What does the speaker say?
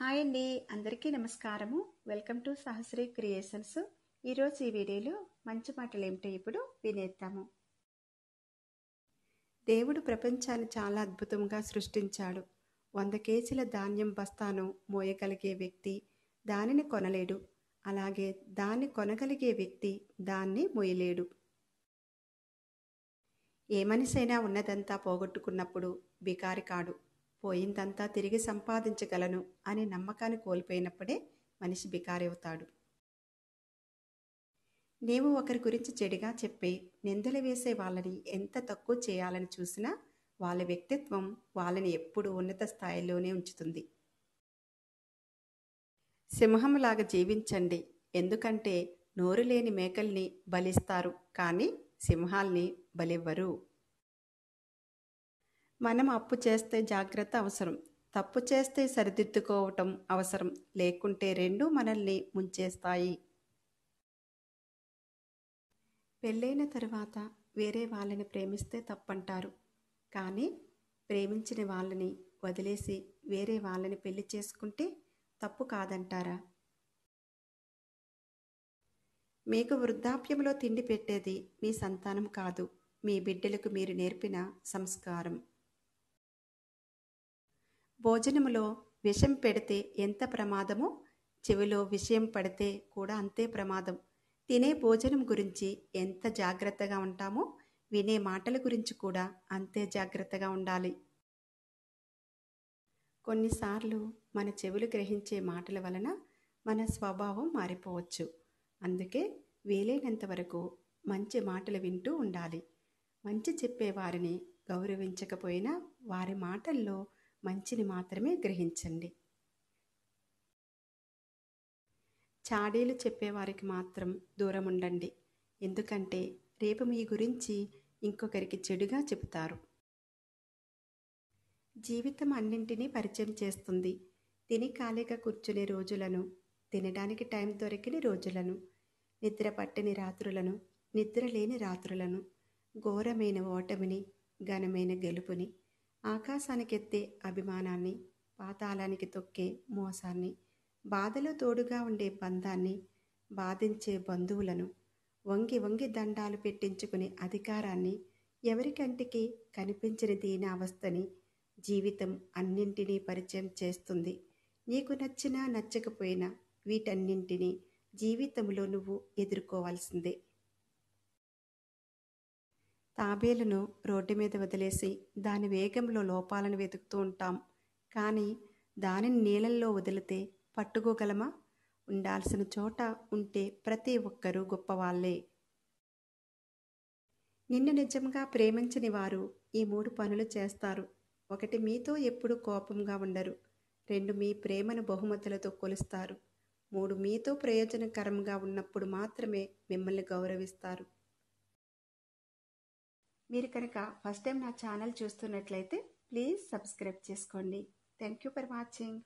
hi అండి అందరికీ నమస్కారము వెల్కమ్ టు సహస్రీ క్రియేషన్స్ ఈరోజు ఈ వీడియోలో మంచి మాటలు ఏమిటో ఇప్పుడు వినేద్దాము దేవుడు ప్రపంచాన్ని చాలా అద్భుతంగా సృష్టించాడు వంద కేజీల ధాన్యం బస్తాను మోయగలిగే వ్యక్తి దానిని కొనలేడు అలాగే దాన్ని కొనగలిగే వ్యక్తి దాన్ని మోయలేడు ఏ మనిషైనా ఉన్నదంతా పోగొట్టుకున్నప్పుడు బికారి కాడు పోయిందంతా తిరిగి సంపాదించగలను అనే నమ్మకాన్ని కోల్పోయినప్పుడే మనిషి బికారవుతాడు నీవు ఒకరి గురించి చెడిగా చెప్పి నిందలు వేసే వాళ్ళని ఎంత తక్కువ చేయాలని చూసినా వాళ్ళ వ్యక్తిత్వం వాళ్ళని ఎప్పుడూ ఉన్నత స్థాయిలోనే ఉంచుతుంది సింహంలాగా జీవించండి ఎందుకంటే నోరు లేని మేకల్ని బలిస్తారు కానీ సింహాల్ని బలివ్వరు మనం అప్పు చేస్తే జాగ్రత్త అవసరం తప్పు చేస్తే సరిదిద్దుకోవటం అవసరం లేకుంటే రెండు మనల్ని ముంచేస్తాయి పెళ్ళైన తర్వాత వేరే వాళ్ళని ప్రేమిస్తే తప్పంటారు కానీ ప్రేమించిన వాళ్ళని వదిలేసి వేరే వాళ్ళని పెళ్లి చేసుకుంటే తప్పు కాదంటారా మీకు వృద్ధాప్యంలో తిండి పెట్టేది మీ సంతానం కాదు మీ బిడ్డలకు మీరు నేర్పిన సంస్కారం భోజనములో విషం పెడితే ఎంత ప్రమాదమో చెవిలో విషయం పడితే కూడా అంతే ప్రమాదం తినే భోజనం గురించి ఎంత జాగ్రత్తగా ఉంటామో వినే మాటల గురించి కూడా అంతే జాగ్రత్తగా ఉండాలి కొన్నిసార్లు మన చెవులు గ్రహించే మాటల వలన మన స్వభావం మారిపోవచ్చు అందుకే వీలైనంత వరకు మంచి మాటలు వింటూ ఉండాలి మంచి చెప్పేవారిని గౌరవించకపోయినా వారి మాటల్లో మంచిని మాత్రమే గ్రహించండి చాడీలు చెప్పేవారికి మాత్రం దూరం ఉండండి ఎందుకంటే రేపు మీ గురించి ఇంకొకరికి చెడుగా చెబుతారు జీవితం అన్నింటినీ పరిచయం చేస్తుంది తిని ఖాళీగా కూర్చునే రోజులను తినడానికి టైం దొరికిన రోజులను నిద్ర పట్టని రాత్రులను నిద్ర లేని రాత్రులను ఘోరమైన ఓటమిని ఘనమైన గెలుపుని ఆకాశానికెత్తే అభిమానాన్ని పాతాళానికి తొక్కే మోసాన్ని బాధలో తోడుగా ఉండే బంధాన్ని బాధించే బంధువులను వంగి వంగి దండాలు పెట్టించుకునే అధికారాన్ని ఎవరికంటికి కనిపించని అవస్థని జీవితం అన్నింటినీ పరిచయం చేస్తుంది నీకు నచ్చినా నచ్చకపోయినా వీటన్నింటినీ జీవితంలో నువ్వు ఎదుర్కోవాల్సిందే తాబేలును రోడ్డు మీద వదిలేసి దాని వేగంలో లోపాలను వెతుకుతూ ఉంటాం కానీ దానిని నీళ్ళల్లో వదిలితే పట్టుకోగలమా ఉండాల్సిన చోట ఉంటే ప్రతి ఒక్కరూ గొప్పవాళ్లే నిన్ను నిజంగా ప్రేమించని వారు ఈ మూడు పనులు చేస్తారు ఒకటి మీతో ఎప్పుడు కోపంగా ఉండరు రెండు మీ ప్రేమను బహుమతులతో కొలుస్తారు మూడు మీతో ప్రయోజనకరంగా ఉన్నప్పుడు మాత్రమే మిమ్మల్ని గౌరవిస్తారు మీరు కనుక ఫస్ట్ టైం నా ఛానల్ చూస్తున్నట్లయితే ప్లీజ్ సబ్స్క్రైబ్ చేసుకోండి థ్యాంక్ యూ ఫర్ వాచింగ్